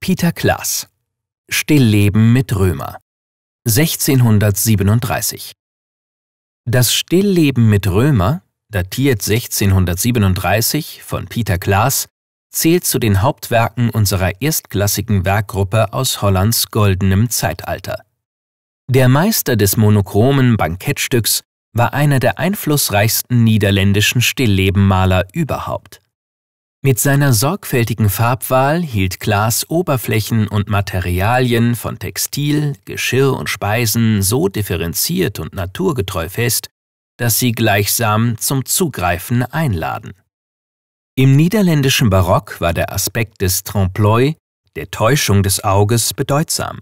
Peter Klaas Stillleben mit Römer 1637 Das Stillleben mit Römer, datiert 1637 von Peter Klaas, zählt zu den Hauptwerken unserer erstklassigen Werkgruppe aus Hollands goldenem Zeitalter. Der Meister des monochromen Bankettstücks war einer der einflussreichsten niederländischen Stilllebenmaler überhaupt. Mit seiner sorgfältigen Farbwahl hielt Glas Oberflächen und Materialien von Textil, Geschirr und Speisen so differenziert und naturgetreu fest, dass sie gleichsam zum Zugreifen einladen. Im niederländischen Barock war der Aspekt des trompe der Täuschung des Auges, bedeutsam.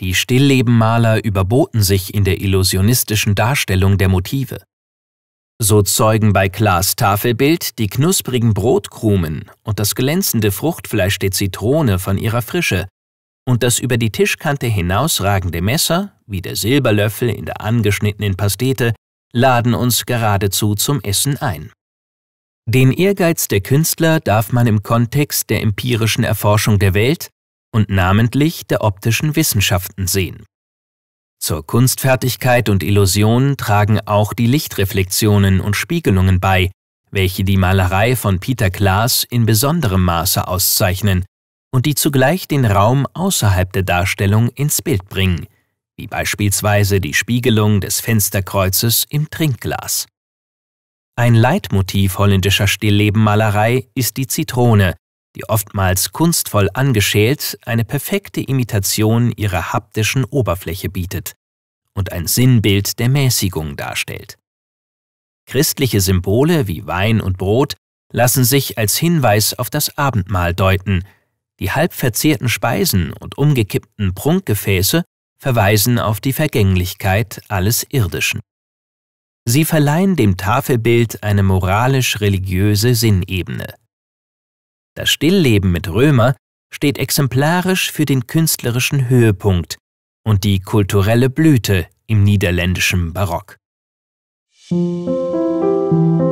Die Stilllebenmaler überboten sich in der illusionistischen Darstellung der Motive. So zeugen bei Klaas Tafelbild die knusprigen Brotkrumen und das glänzende Fruchtfleisch der Zitrone von ihrer Frische und das über die Tischkante hinausragende Messer, wie der Silberlöffel in der angeschnittenen Pastete, laden uns geradezu zum Essen ein. Den Ehrgeiz der Künstler darf man im Kontext der empirischen Erforschung der Welt und namentlich der optischen Wissenschaften sehen. Zur Kunstfertigkeit und Illusion tragen auch die Lichtreflexionen und Spiegelungen bei, welche die Malerei von Peter Klaas in besonderem Maße auszeichnen und die zugleich den Raum außerhalb der Darstellung ins Bild bringen, wie beispielsweise die Spiegelung des Fensterkreuzes im Trinkglas. Ein Leitmotiv holländischer Stilllebenmalerei ist die Zitrone, die oftmals kunstvoll angeschält eine perfekte Imitation ihrer haptischen Oberfläche bietet und ein Sinnbild der Mäßigung darstellt. Christliche Symbole wie Wein und Brot lassen sich als Hinweis auf das Abendmahl deuten, die halb verzehrten Speisen und umgekippten Prunkgefäße verweisen auf die Vergänglichkeit alles Irdischen. Sie verleihen dem Tafelbild eine moralisch-religiöse Sinnebene. Das Stillleben mit Römer steht exemplarisch für den künstlerischen Höhepunkt und die kulturelle Blüte im niederländischen Barock. Musik